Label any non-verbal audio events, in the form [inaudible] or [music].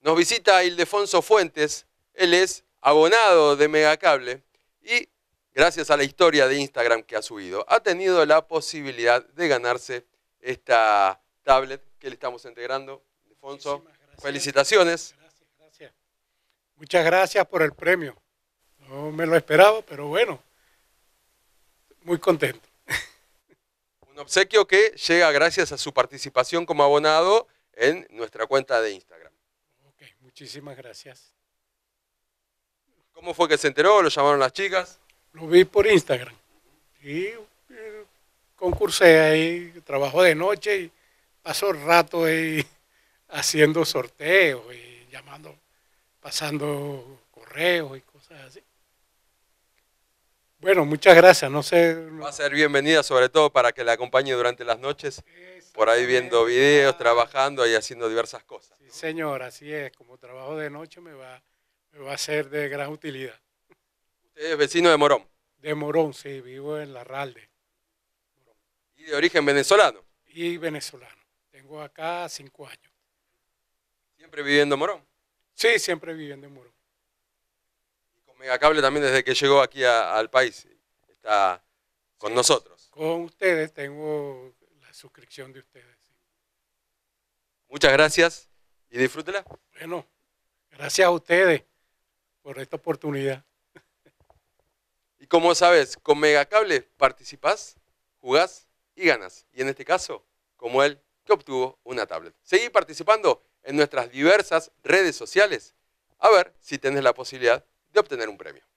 Nos visita Ildefonso Fuentes, él es abonado de Megacable y gracias a la historia de Instagram que ha subido, ha tenido la posibilidad de ganarse esta tablet que le estamos integrando. Ildefonso, felicitaciones. Muchas gracias por el premio. No me lo esperaba, pero bueno, muy contento. Un obsequio que llega gracias a su participación como abonado en nuestra cuenta de Instagram. Ok, muchísimas gracias. ¿Cómo fue que se enteró? ¿Lo llamaron las chicas? Lo vi por Instagram. Y eh, concursé ahí, trabajo de noche y paso rato ahí [laughs] haciendo sorteos y llamando, pasando correos y cosas así. Bueno, muchas gracias. No sé. Va a ser bienvenida, sobre todo para que la acompañe durante las noches, por ahí viendo videos, trabajando y haciendo diversas cosas. Sí, señor, así es. Como trabajo de noche me va, me va a ser de gran utilidad. ¿Usted es vecino de Morón? De Morón, sí, vivo en La Ralde. ¿Y de origen venezolano? Y venezolano. Tengo acá cinco años. ¿Siempre viviendo en Morón? Sí, siempre viviendo en Morón. Megacable también desde que llegó aquí al país está con nosotros. Con ustedes tengo la suscripción de ustedes. Muchas gracias y disfrútela. Bueno, gracias a ustedes por esta oportunidad. Y como sabes, con Megacable participás, jugás y ganas. Y en este caso, como él, que obtuvo una tablet. Seguí participando en nuestras diversas redes sociales. A ver si tenés la posibilidad de obtener un premio.